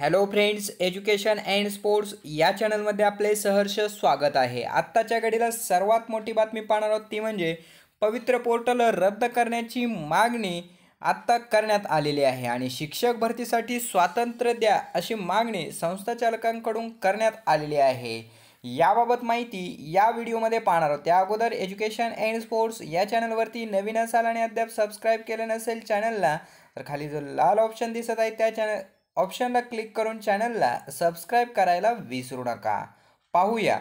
hello friends education and sports या चॅनलमध्ये आपले सहर्ष स्वागत आहे आत्ताच्या घडीला सर्वात मोठी बातमी पाहणार आहोत ती म्हणजे पवित्र पोर्टल रद्द करण्याची मागणी आत्ता करण्यात आलेली आहे आणि शिक्षक भरतीसाठी स्वातंत्र्य द्या अशी मागणी संस्थाचालकांकडून करण्यात आलेली आहे याबाबत माहिती या व्हिडिओमध्ये पाहणार आहोत त्या अगोदर एज्युकेशन अँड स्पोर्ट्स या चॅनलवरती नवीन असाल आणि अद्याप सबस्क्राईब केले नसेल चॅनलला तर खाली जो लाल ऑप्शन दिसत आहे त्या चॅनल ऑप्शनला क्लिक करून चॅनलला सबस्क्राईब करायला विसरू नका पाहूया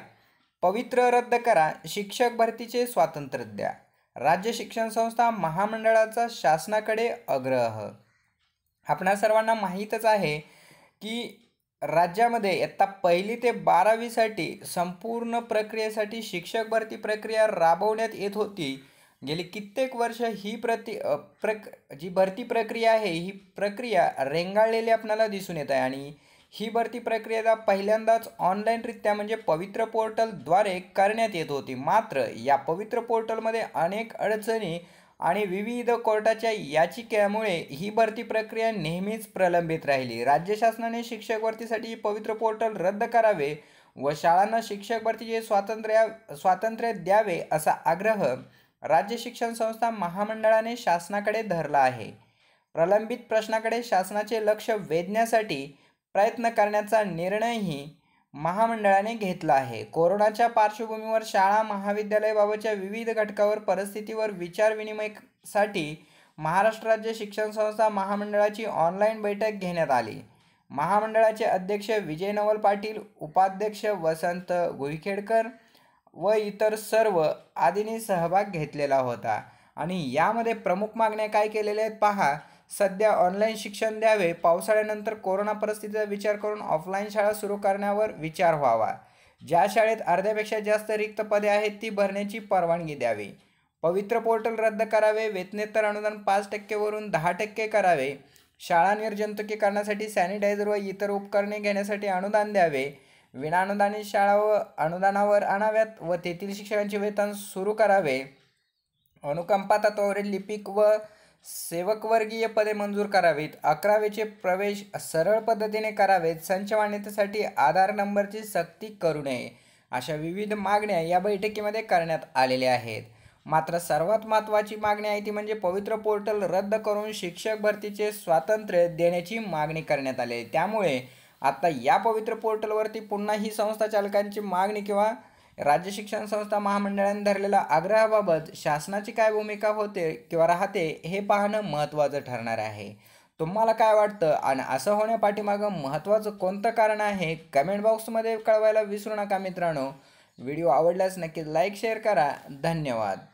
पवित्र रद्द करा शिक्षक भरतीचे स्वातंत्र्य द्या राज्य शिक्षण संस्था महामंडळाचा शासनाकडे आग्रह आपणा सर्वांना माहीतच आहे की राज्यामध्ये आत्ता पहिली ते बारावीसाठी संपूर्ण प्रक्रियेसाठी शिक्षक भरती प्रक्रिया राबवण्यात येत होती गेली कित्येक वर्ष ही प्रति प्रक जी भरती प्रक्रिया आहे ही प्रक्रिया रेंगाळलेली आपल्याला दिसून येत आहे आणि ही भरती प्रक्रिया पहिल्यांदाच ऑनलाईनरित्या म्हणजे पवित्र पोर्टलद्वारे करण्यात येत होती मात्र या पवित्र पोर्टलमध्ये अनेक अडचणी आणि विविध कोर्टाच्या याचिकेमुळे ही भरती प्रक्रिया नेहमीच प्रलंबित राहिली राज्य शासनाने शिक्षक भरतीसाठी पवित्र पोर्टल रद्द करावे व शाळांना शिक्षक भरतीचे स्वातंत्र्य स्वातंत्र्य द्यावे असा आग्रह राज्य शिक्षण संस्था महामंडळाने शासनाकडे धरला आहे प्रलंबित प्रश्नाकडे शासनाचे लक्ष वेधण्यासाठी प्रयत्न करण्याचा निर्णयही महामंडळाने घेतला आहे कोरोनाच्या पार्श्वभूमीवर शाळा महाविद्यालयाबाबतच्या विविध घटकावर परिस्थितीवर विचारविनिमयसाठी महाराष्ट्र राज्य शिक्षण संस्था महामंडळाची ऑनलाईन बैठक घेण्यात आली महामंडळाचे अध्यक्ष विजय नवल पाटील उपाध्यक्ष वसंत गुईखेडकर व इतर सर्व आदींनी सहभाग घेतलेला होता आणि यामध्ये प्रमुख मागण्या काय केलेल्या आहेत पहा सध्या ऑनलाईन शिक्षण द्यावे पावसाळ्यानंतर कोरोना परिस्थितीचा विचार करून ऑफलाईन शाळा सुरू करण्यावर विचार व्हावा ज्या शाळेत अर्ध्यापेक्षा जास्त रिक्त पदे आहेत ती भरण्याची परवानगी द्यावी पवित्र पोर्टल रद्द करावे वेतनेतर अनुदान पाच टक्केवरून दहा टक्के करावे शाळांवर करण्यासाठी सॅनिटायझर व इतर उपकरणे घेण्यासाठी अनुदान द्यावे विनाअनुदानित शाळा व अनुदानावर आणाव्यात व तेथील शिक्षकांचे वेतन सुरू करावे अनुकंपा तत्वावरील लिपिक व सेवकवर्गीय पदे मंजूर करावीत अकरावेचे प्रवेश सरळ पद्धतीने करावेत संच मान्यतेसाठी आधार नंबरची सक्ती करू नये अशा विविध मागण्या या बैठकीमध्ये करण्यात आलेल्या आहेत मात्र सर्वात महत्त्वाची मागणी आहे ती म्हणजे पवित्र पोर्टल रद्द करून शिक्षक भरतीचे स्वातंत्र्य देण्याची मागणी करण्यात आली त्यामुळे आता या पवित्र पोर्टलवरती पुन्हा ही संस्था चालकांची मागणी किंवा राज्य शिक्षण संस्था महामंडळाने धरलेल्या आग्रहाबाबत शासनाची काय भूमिका होते किंवा राहते हे पाहणं महत्त्वाचं ठरणार आहे तुम्हाला काय वाटतं आणि असं होण्यापाठीमागं महत्त्वाचं कोणतं कारण आहे कमेंट बॉक्समध्ये कळवायला विसरू नका मित्रांनो व्हिडिओ आवडल्यास नक्की लाईक शेअर करा धन्यवाद